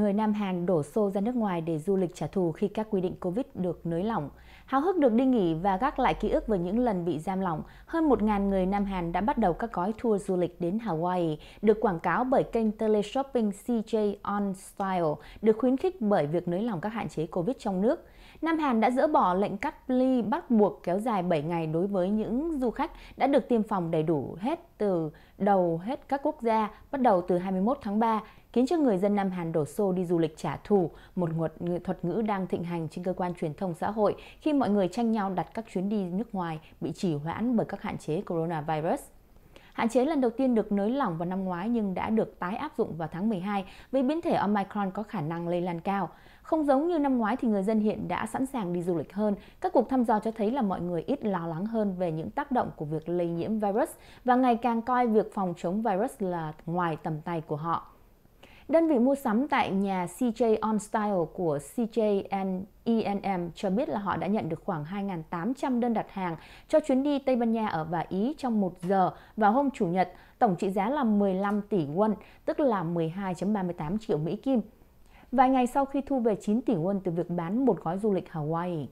người Nam Hàn đổ xô ra nước ngoài để du lịch trả thù khi các quy định Covid được nới lỏng. Háo hức được đi nghỉ và gác lại ký ức về những lần bị giam lỏng, hơn 1.000 người Nam Hàn đã bắt đầu các gói tour du lịch đến Hawaii, được quảng cáo bởi kênh teleshopping CJ On Style, được khuyến khích bởi việc nới lỏng các hạn chế Covid trong nước. Nam Hàn đã dỡ bỏ lệnh cắt ly bắt buộc kéo dài 7 ngày đối với những du khách đã được tiêm phòng đầy đủ hết từ đầu hết các quốc gia bắt đầu từ 21 tháng 3 khiến cho người dân Nam Hàn đổ xô đi du lịch trả thù, một ngột thuật ngữ đang thịnh hành trên cơ quan truyền thông xã hội khi mọi người tranh nhau đặt các chuyến đi nước ngoài bị trì hoãn bởi các hạn chế coronavirus. Hạn chế lần đầu tiên được nới lỏng vào năm ngoái nhưng đã được tái áp dụng vào tháng 12 với biến thể Omicron có khả năng lây lan cao. Không giống như năm ngoái thì người dân hiện đã sẵn sàng đi du lịch hơn. Các cuộc thăm dò cho thấy là mọi người ít lo lắng hơn về những tác động của việc lây nhiễm virus và ngày càng coi việc phòng chống virus là ngoài tầm tay của họ. Đơn vị mua sắm tại nhà CJ On Style của CJ ENM cho biết là họ đã nhận được khoảng 2.800 đơn đặt hàng cho chuyến đi Tây Ban Nha ở và Ý trong một giờ vào hôm Chủ nhật, tổng trị giá là 15 tỷ won, tức là 12.38 triệu Mỹ Kim. Vài ngày sau khi thu về 9 tỷ won từ việc bán một gói du lịch Hawaii.